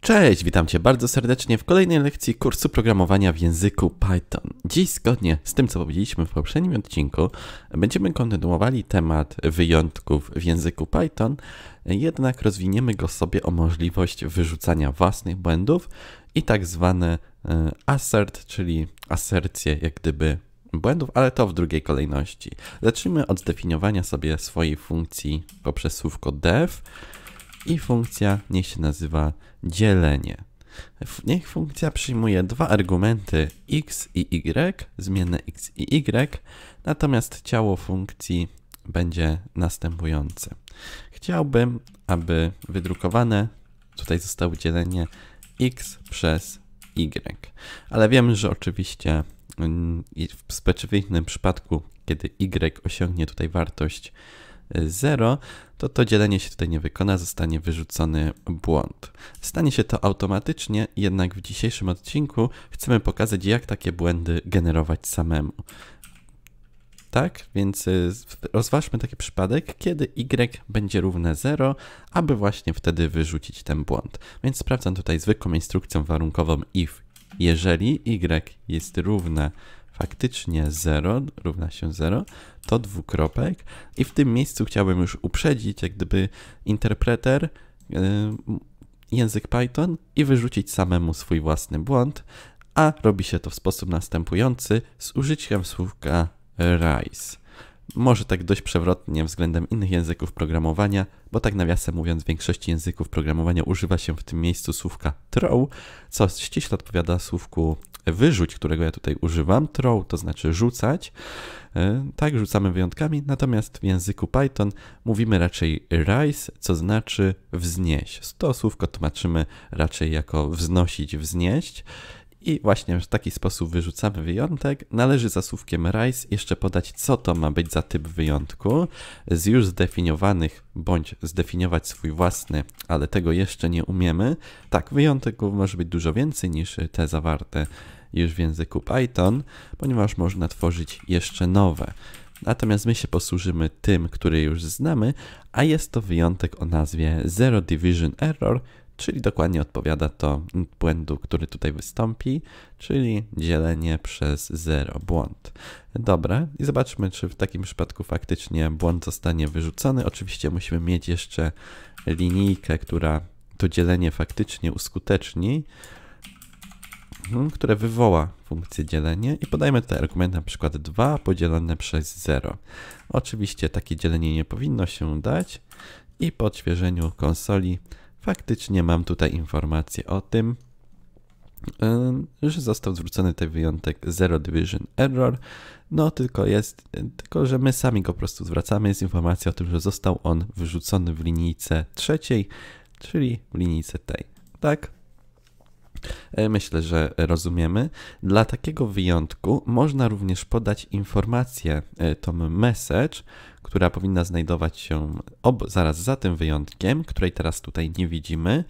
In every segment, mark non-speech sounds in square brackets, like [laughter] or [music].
Cześć, witam Cię bardzo serdecznie w kolejnej lekcji kursu programowania w języku Python. Dziś, zgodnie z tym, co powiedzieliśmy w poprzednim odcinku, będziemy kontynuowali temat wyjątków w języku Python, jednak rozwiniemy go sobie o możliwość wyrzucania własnych błędów i tak zwany e, assert, czyli asercję jak gdyby błędów, ale to w drugiej kolejności. Zacznijmy od zdefiniowania sobie swojej funkcji poprzez słówko def i funkcja niech się nazywa dzielenie. Niech funkcja przyjmuje dwa argumenty x i y, zmienne x i y, natomiast ciało funkcji będzie następujące. Chciałbym, aby wydrukowane tutaj zostało dzielenie x przez y, ale wiem, że oczywiście mm, w specyficznym przypadku, kiedy y osiągnie tutaj wartość 0, to to dzielenie się tutaj nie wykona, zostanie wyrzucony błąd. Stanie się to automatycznie, jednak w dzisiejszym odcinku chcemy pokazać, jak takie błędy generować samemu. Tak, więc y, rozważmy taki przypadek, kiedy y będzie równe 0, aby właśnie wtedy wyrzucić ten błąd. Więc sprawdzam tutaj zwykłą instrukcją warunkową if. Jeżeli y jest równe 0, faktycznie 0 równa się 0, to dwukropek i w tym miejscu chciałbym już uprzedzić jak gdyby interpreter y, język Python i wyrzucić samemu swój własny błąd, a robi się to w sposób następujący z użyciem słówka rise może tak dość przewrotnie względem innych języków programowania, bo tak nawiasem mówiąc w większości języków programowania używa się w tym miejscu słówka throw, co ściśle odpowiada słówku wyrzuć, którego ja tutaj używam. Throw to znaczy rzucać. E, tak, rzucamy wyjątkami, natomiast w języku Python mówimy raczej rise, co znaczy wznieść. To słówko tłumaczymy raczej jako wznosić, wznieść. I właśnie w taki sposób wyrzucamy wyjątek. Należy za słówkiem rise jeszcze podać, co to ma być za typ wyjątku z już zdefiniowanych, bądź zdefiniować swój własny, ale tego jeszcze nie umiemy. Tak, wyjąteków może być dużo więcej niż te zawarte już w języku Python, ponieważ można tworzyć jeszcze nowe. Natomiast my się posłużymy tym, który już znamy, a jest to wyjątek o nazwie Zero Division Error, czyli dokładnie odpowiada to błędu, który tutaj wystąpi, czyli dzielenie przez 0 błąd. Dobra, i zobaczmy, czy w takim przypadku faktycznie błąd zostanie wyrzucony. Oczywiście musimy mieć jeszcze linijkę, która to dzielenie faktycznie uskuteczni, które wywoła funkcję dzielenie i podajmy tutaj argument na przykład 2 podzielone przez 0. Oczywiście takie dzielenie nie powinno się dać i po odświeżeniu konsoli Faktycznie mam tutaj informację o tym, że został zwrócony ten wyjątek Zero Division Error. No, tylko jest, tylko że my sami go po prostu zwracamy. Jest informacja o tym, że został on wyrzucony w linijce trzeciej, czyli w linijce tej. Tak, e, Myślę, że rozumiemy. Dla takiego wyjątku można również podać informację, e, tą message, która powinna znajdować się zaraz za tym wyjątkiem, której teraz tutaj nie widzimy.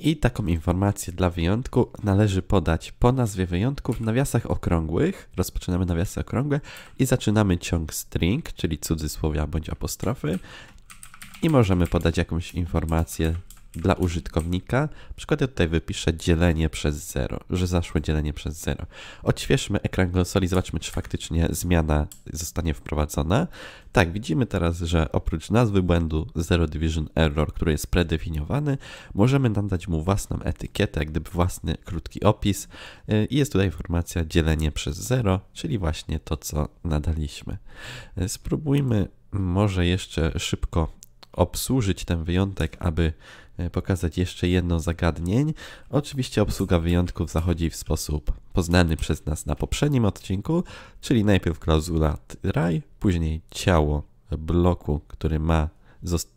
I taką informację dla wyjątku należy podać po nazwie wyjątku w nawiasach okrągłych. Rozpoczynamy nawiasy okrągłe i zaczynamy ciąg string, czyli cudzysłowia bądź apostrofy. I możemy podać jakąś informację dla użytkownika. Przykład ja tutaj wypiszę dzielenie przez 0, że zaszło dzielenie przez 0. Odświeżmy ekran konsoli, zobaczmy, czy faktycznie zmiana zostanie wprowadzona. Tak, widzimy teraz, że oprócz nazwy błędu Zero Division Error, który jest predefiniowany, możemy nadać mu własną etykietę, jak gdyby własny krótki opis. I jest tutaj informacja dzielenie przez 0, czyli właśnie to, co nadaliśmy. Spróbujmy może jeszcze szybko obsłużyć ten wyjątek, aby E, pokazać jeszcze jedno zagadnień. Oczywiście obsługa wyjątków zachodzi w sposób poznany przez nas na poprzednim odcinku, czyli najpierw klauzula raj, później ciało bloku, który ma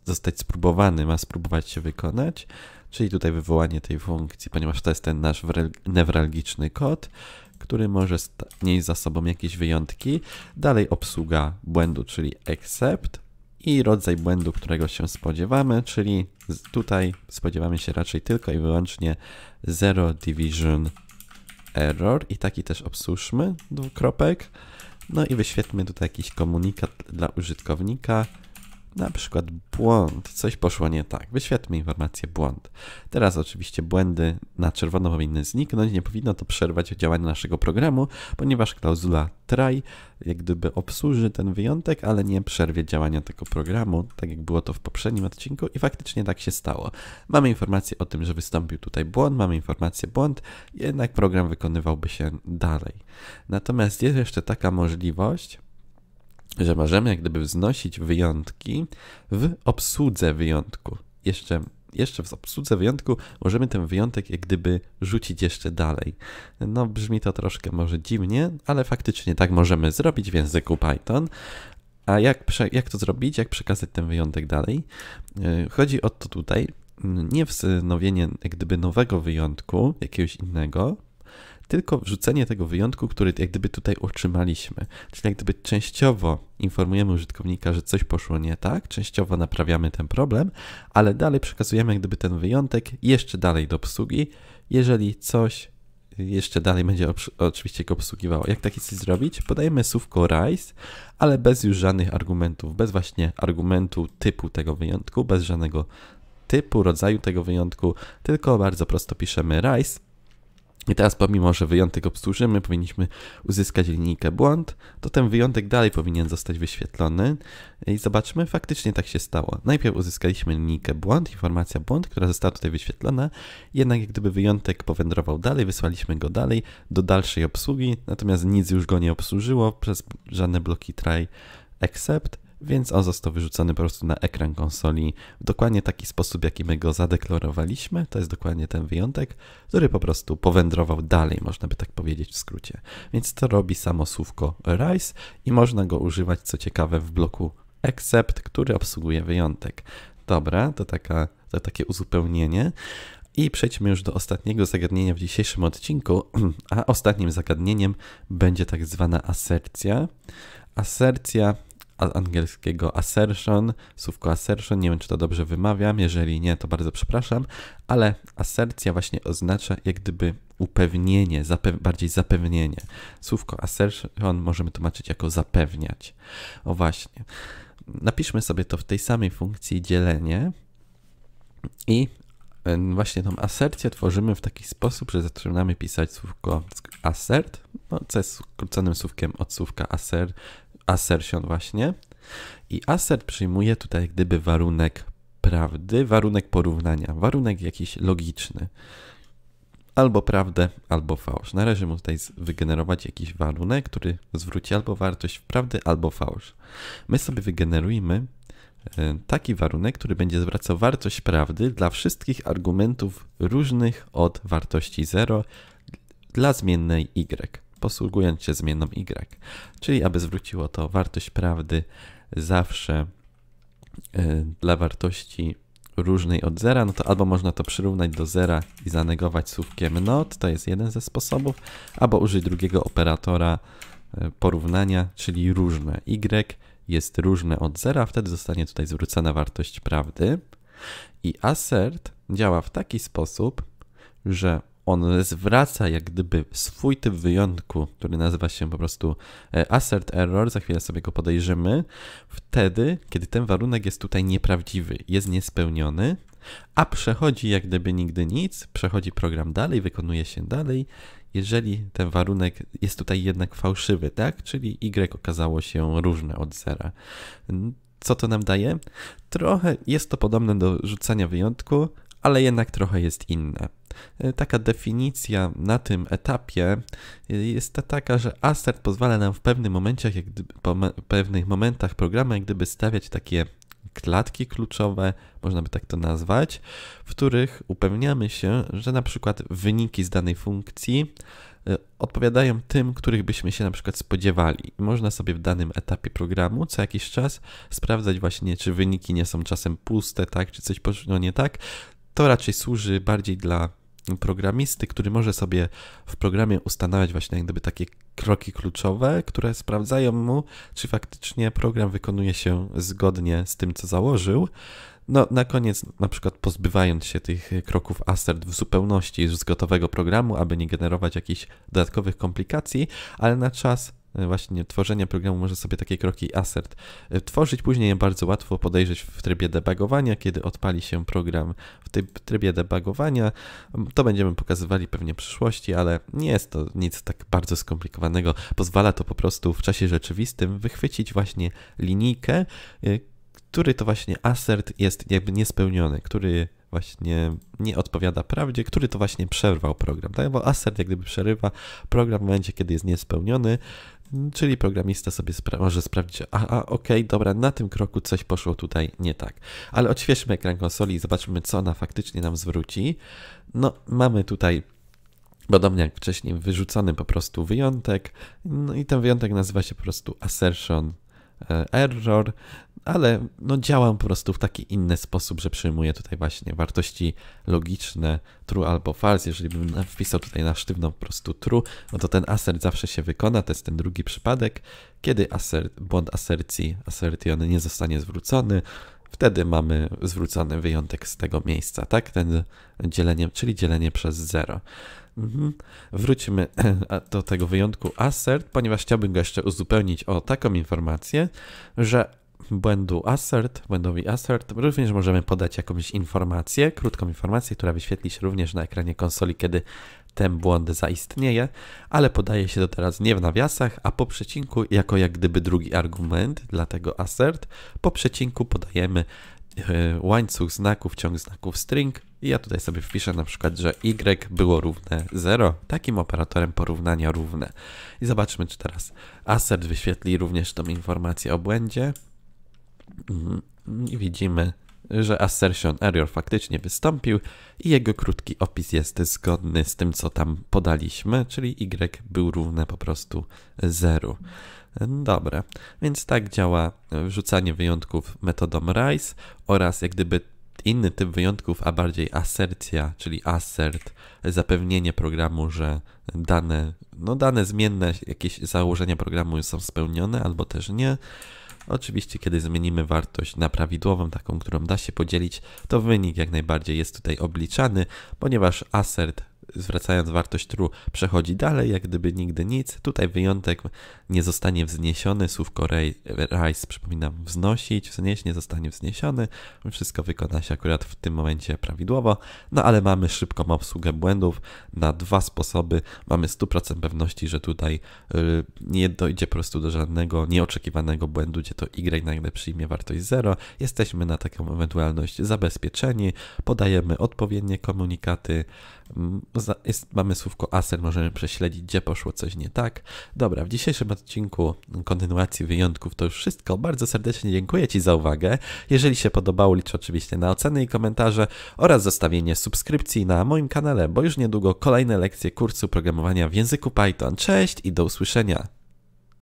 zostać spróbowany, ma spróbować się wykonać, czyli tutaj wywołanie tej funkcji, ponieważ to jest ten nasz newralgiczny kod, który może mieć za sobą jakieś wyjątki. Dalej obsługa błędu, czyli accept, i rodzaj błędu, którego się spodziewamy, czyli tutaj spodziewamy się raczej tylko i wyłącznie zero division error i taki też obsłużmy dwukropek. No i wyświetlmy tutaj jakiś komunikat dla użytkownika, na przykład błąd, coś poszło nie tak. Wyświetlmy informację błąd. Teraz oczywiście błędy na czerwono powinny zniknąć, nie powinno to przerwać działania naszego programu, ponieważ klauzula try jak gdyby obsłuży ten wyjątek, ale nie przerwie działania tego programu, tak jak było to w poprzednim odcinku i faktycznie tak się stało. Mamy informację o tym, że wystąpił tutaj błąd, mamy informację błąd, jednak program wykonywałby się dalej. Natomiast jest jeszcze taka możliwość, że możemy jak gdyby wznosić wyjątki w obsłudze wyjątku. Jeszcze, jeszcze w obsłudze wyjątku możemy ten wyjątek jak gdyby rzucić jeszcze dalej. No brzmi to troszkę może dziwnie, ale faktycznie tak możemy zrobić w języku Python. A jak, jak to zrobić? Jak przekazać ten wyjątek dalej? Y, chodzi o to tutaj, nie wznowienie jak gdyby nowego wyjątku, jakiegoś innego, tylko wrzucenie tego wyjątku, który jak gdyby tutaj otrzymaliśmy. Czyli jak gdyby częściowo informujemy użytkownika, że coś poszło nie tak, częściowo naprawiamy ten problem, ale dalej przekazujemy jak gdyby ten wyjątek jeszcze dalej do obsługi, jeżeli coś y, jeszcze dalej będzie oczywiście go obsługiwało. Jak taki coś zrobić? Podajemy słówko rise, ale bez już żadnych argumentów, bez właśnie argumentu typu tego wyjątku, bez żadnego typu, rodzaju tego wyjątku, tylko bardzo prosto piszemy rise i teraz pomimo, że wyjątek obsłużymy, powinniśmy uzyskać linijkę błąd, to ten wyjątek dalej powinien zostać wyświetlony i zobaczmy, faktycznie tak się stało. Najpierw uzyskaliśmy linijkę błąd, informacja błąd, która została tutaj wyświetlona, jednak jak gdyby wyjątek powędrował dalej, wysłaliśmy go dalej do dalszej obsługi, natomiast nic już go nie obsłużyło przez żadne bloki try except więc on został wyrzucony po prostu na ekran konsoli w dokładnie taki sposób, jaki my go zadeklarowaliśmy. To jest dokładnie ten wyjątek, który po prostu powędrował dalej, można by tak powiedzieć w skrócie. Więc to robi samo słówko rise i można go używać, co ciekawe, w bloku except, który obsługuje wyjątek. Dobra, to, taka, to takie uzupełnienie. I przejdźmy już do ostatniego zagadnienia w dzisiejszym odcinku, [clears throat] a ostatnim zagadnieniem będzie tak zwana asercja. Asercja angielskiego assertion, słówko assertion, nie wiem czy to dobrze wymawiam, jeżeli nie, to bardzo przepraszam, ale asercja właśnie oznacza jak gdyby upewnienie, bardziej zapewnienie. Słówko assertion możemy tłumaczyć jako zapewniać. O właśnie. Napiszmy sobie to w tej samej funkcji dzielenie i y, właśnie tą asercję tworzymy w taki sposób, że zaczynamy pisać słówko assert, no, co jest skróconym słówkiem od słówka assert, assertion właśnie. I assert przyjmuje tutaj jak gdyby warunek prawdy, warunek porównania, warunek jakiś logiczny. Albo prawdę, albo fałsz. Należy mu tutaj wygenerować jakiś warunek, który zwróci albo wartość w prawdy, albo fałsz. My sobie wygenerujmy e, taki warunek, który będzie zwracał wartość prawdy dla wszystkich argumentów różnych od wartości 0 dla zmiennej y posługując się zmienną y. Czyli aby zwróciło to wartość prawdy zawsze y, dla wartości różnej od zera, no to albo można to przyrównać do zera i zanegować słówkiem not, to jest jeden ze sposobów, albo użyć drugiego operatora y, porównania, czyli różne. Y jest różne od zera, wtedy zostanie tutaj zwrócona wartość prawdy. I assert działa w taki sposób, że on zwraca jak gdyby swój typ wyjątku, który nazywa się po prostu e, assert error, za chwilę sobie go podejrzymy, wtedy, kiedy ten warunek jest tutaj nieprawdziwy, jest niespełniony, a przechodzi jak gdyby nigdy nic, przechodzi program dalej, wykonuje się dalej, jeżeli ten warunek jest tutaj jednak fałszywy, tak? Czyli y okazało się różne od zera. Co to nam daje? Trochę jest to podobne do rzucania wyjątku, ale jednak trochę jest inne. E, taka definicja na tym etapie e, jest ta taka, że assert pozwala nam w jak gdyby, po pewnych momentach programu, jak gdyby stawiać takie klatki kluczowe, można by tak to nazwać, w których upewniamy się, że na przykład wyniki z danej funkcji e, odpowiadają tym, których byśmy się na przykład spodziewali. Można sobie w danym etapie programu co jakiś czas sprawdzać właśnie, czy wyniki nie są czasem puste, tak, czy coś poszło nie tak, to raczej służy bardziej dla programisty, który może sobie w programie ustanawiać właśnie gdyby takie kroki kluczowe, które sprawdzają mu, czy faktycznie program wykonuje się zgodnie z tym, co założył. No, na koniec, na przykład pozbywając się tych kroków assert w zupełności z gotowego programu, aby nie generować jakichś dodatkowych komplikacji, ale na czas E, właśnie tworzenia programu może sobie takie kroki assert e, tworzyć, później je bardzo łatwo podejrzeć w trybie debugowania, kiedy odpali się program w tym trybie debugowania. To będziemy pokazywali pewnie w przyszłości, ale nie jest to nic tak bardzo skomplikowanego. Pozwala to po prostu w czasie rzeczywistym wychwycić właśnie linijkę, e, który to właśnie assert jest jakby niespełniony, który właśnie nie odpowiada prawdzie, który to właśnie przerwał program, tak? bo assert jak gdyby przerywa program w momencie, kiedy jest niespełniony, czyli programista sobie spra może sprawdzić, aha, okej, okay, dobra, na tym kroku coś poszło tutaj nie tak. Ale odświeżmy ekran konsoli i zobaczmy, co ona faktycznie nam zwróci. No, mamy tutaj podobnie jak wcześniej, wyrzucony po prostu wyjątek. No i ten wyjątek nazywa się po prostu assertion e, error ale no działam po prostu w taki inny sposób, że przyjmuję tutaj właśnie wartości logiczne true albo false. Jeżeli bym wpisał tutaj na sztywno po prostu true, no to ten assert zawsze się wykona. To jest ten drugi przypadek, kiedy assert, błąd asercji assertiony nie zostanie zwrócony. Wtedy mamy zwrócony wyjątek z tego miejsca, tak? Ten dzielenie, czyli dzielenie przez zero. Mhm. Wróćmy [clears throat] do tego wyjątku assert, ponieważ chciałbym go jeszcze uzupełnić o taką informację, że błędu assert, błędowi assert, również możemy podać jakąś informację, krótką informację, która wyświetli się również na ekranie konsoli, kiedy ten błąd zaistnieje, ale podaje się to teraz nie w nawiasach, a po przecinku jako jak gdyby drugi argument, dlatego assert, po przecinku podajemy e, łańcuch znaków, ciąg znaków string i ja tutaj sobie wpiszę na przykład, że y było równe 0, takim operatorem porównania równe. I zobaczmy, czy teraz assert wyświetli również tą informację o błędzie. Mhm. I widzimy, że assertion error faktycznie wystąpił i jego krótki opis jest zgodny z tym, co tam podaliśmy, czyli y był równe po prostu 0. Dobra, więc tak działa wrzucanie wyjątków metodą RISE oraz jak gdyby inny typ wyjątków, a bardziej asercja, czyli assert, zapewnienie programu, że dane, no dane zmienne, jakieś założenia programu są spełnione albo też nie. Oczywiście, kiedy zmienimy wartość na prawidłową, taką, którą da się podzielić, to wynik jak najbardziej jest tutaj obliczany, ponieważ assert zwracając wartość true, przechodzi dalej, jak gdyby nigdy nic. Tutaj wyjątek nie zostanie wzniesiony, słówko rise, przypominam, wznosić, wznieść, nie zostanie wzniesiony. Wszystko wykona się akurat w tym momencie prawidłowo, no ale mamy szybką obsługę błędów na dwa sposoby. Mamy 100% pewności, że tutaj y, nie dojdzie po prostu do żadnego nieoczekiwanego błędu, gdzie to y nagle przyjmie wartość 0. Jesteśmy na taką ewentualność zabezpieczeni, podajemy odpowiednie komunikaty, mm, jest, mamy słówko aser, możemy prześledzić, gdzie poszło coś nie tak. Dobra, w dzisiejszym odcinku kontynuacji wyjątków to już wszystko. Bardzo serdecznie dziękuję Ci za uwagę. Jeżeli się podobało, liczę oczywiście na oceny i komentarze oraz zostawienie subskrypcji na moim kanale, bo już niedługo kolejne lekcje kursu programowania w języku Python. Cześć i do usłyszenia!